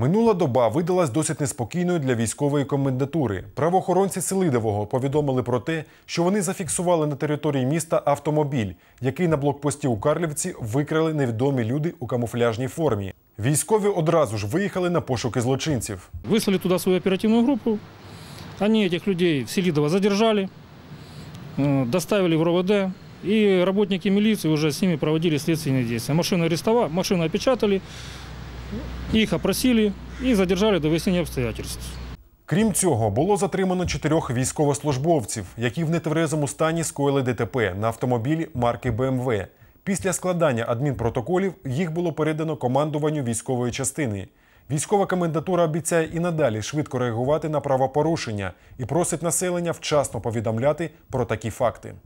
Минула доба видалась досить неспокійною для військової комендатури. Правоохоронці Селидового повідомили про те, що вони зафіксували на території міста автомобіль, який на блокпості у Карлівці викрали невідомі люди у камуфляжній формі. Військові одразу ж виїхали на пошуки злочинців. Вислали туди свою оперативну групу. Вони цих людей в Селидово задержали, э, доставили в РОВД. И работники міліції вже з ними проводили следственные дії. Машину арестовали, машину опечатали, їх опросили і задержали до вияснення обстоятельств. Крім цього, було затримано чотирьох військовослужбовців, які в нетверезому стані скоїли ДТП на автомобілі марки БМВ. Після складання адмінпротоколів їх було передано командуванню військової частини. Військова комендатура обіцяє і надалі швидко реагувати на правопорушення і просить населення вчасно повідомляти про такі факти.